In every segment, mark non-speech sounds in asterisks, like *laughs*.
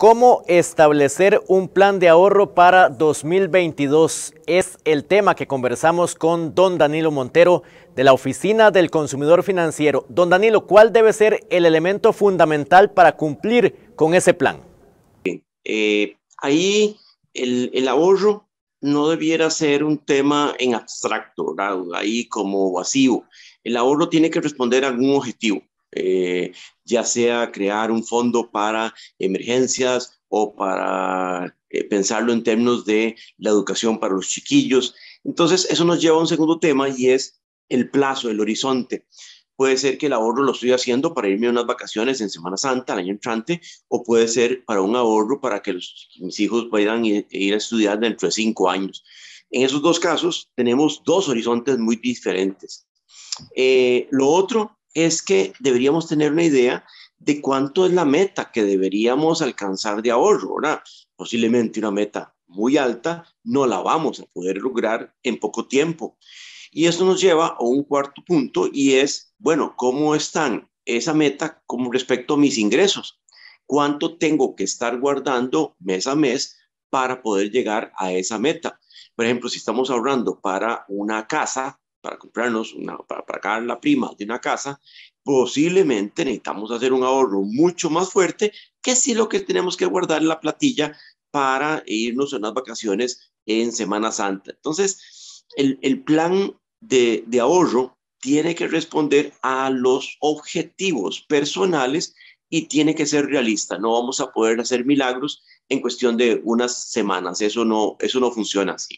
¿Cómo establecer un plan de ahorro para 2022? Es el tema que conversamos con don Danilo Montero de la Oficina del Consumidor Financiero. Don Danilo, ¿cuál debe ser el elemento fundamental para cumplir con ese plan? Eh, ahí el, ahorro no debiera ser un tema en abstracto, ¿verdad? ahí como vacío. El ahorro tiene que responder a algún objetivo. Eh, ya sea crear un fondo para emergencias o para eh, pensarlo en términos de la educación para los chiquillos. Entonces, eso nos lleva a un segundo tema y es el plazo, el horizonte. Puede ser que el ahorro lo estoy haciendo para irme a unas vacaciones en Semana Santa, el año entrante, o puede ser para un ahorro para que los, mis hijos puedan ir, a estudiar dentro de cinco años. En esos dos casos tenemos dos horizontes muy diferentes. Eh, lo otro es que deberíamos tener una idea de cuánto es la meta que deberíamos alcanzar de ahorro, ¿verdad? Posiblemente una meta muy alta, no la vamos a poder lograr en poco tiempo. Y esto nos lleva a un cuarto punto y es, bueno, ¿cómo están esa meta con respecto a mis ingresos? ¿Cuánto tengo que estar guardando mes a mes para poder llegar a esa meta? Por ejemplo, si estamos ahorrando para una casa, para comprarnos una, para pagar la prima de una casa, posiblemente necesitamos hacer un ahorro mucho más fuerte que si lo que tenemos que guardar en la platilla para irnos a unas vacaciones en Semana Santa. Entonces, el, el plan de, de ahorro tiene que responder a los objetivos personales y tiene que ser realista. No vamos a poder hacer milagros en cuestión de unas semanas. Eso no, eso no funciona así.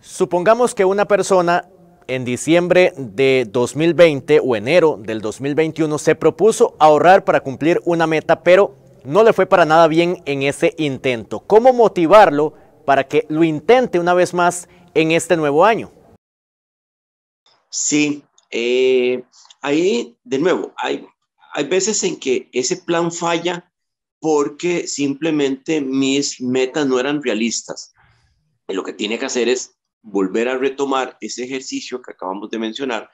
Supongamos que una persona en diciembre de 2020 o enero del 2021 se propuso ahorrar para cumplir una meta, pero no le fue para nada bien en ese intento. ¿Cómo motivarlo para que lo intente una vez más en este nuevo año? Sí, eh, ahí de nuevo, hay, hay veces en que ese plan falla porque simplemente mis metas no eran realistas. Lo que tiene que hacer es volver a retomar ese ejercicio que acabamos de mencionar.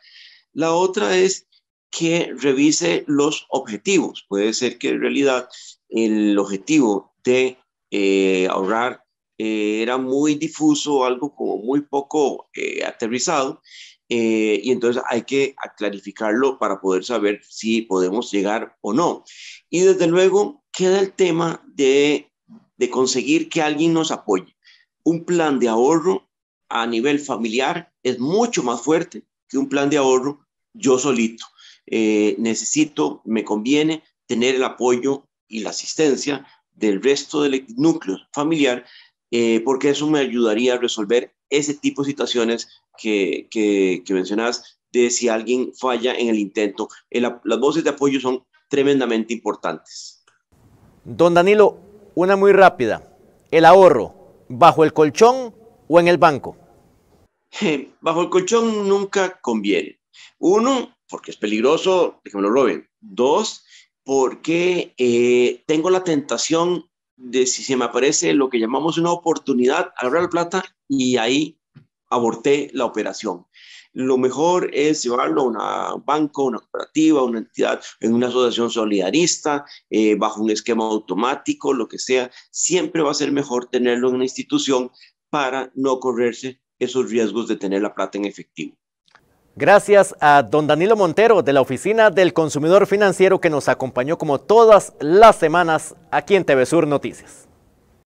La otra es que revise los objetivos. Puede ser que en realidad el objetivo de eh, ahorrar eh, era muy difuso, algo como muy poco eh, aterrizado, y entonces hay que clarificarlo para poder saber si podemos llegar o no. Y desde luego queda el tema de, de conseguir que alguien nos apoye. Un plan de ahorro a nivel familiar es mucho más fuerte que un plan de ahorro yo solito. Eh, necesito, me conviene tener el apoyo y la asistencia del resto del núcleo familiar, eh, porque eso me ayudaría a resolver ese tipo de situaciones que, que, mencionas de si alguien falla en el intento. las voces de apoyo son tremendamente importantes. Don Danilo, una muy rápida. El ahorro, bajo el colchón o en el banco? *laughs* bajo el colchón nunca conviene. Uno, porque es peligroso que lo roben. Dos, porque eh, tengo la tentación de si se me aparece lo que llamamos una oportunidad, agarrar la plata y ahí aborté la operación. Lo mejor es llevarlo a un banco, una cooperativa, una entidad, en una asociación solidarista, eh, bajo un esquema automático, lo que sea. Siempre va a ser mejor tenerlo en una institución para no correrse esos riesgos de tener la plata en efectivo. Gracias a don Danilo Montero de la Oficina del Consumidor Financiero que nos acompañó como todas las semanas aquí en TV Sur Noticias.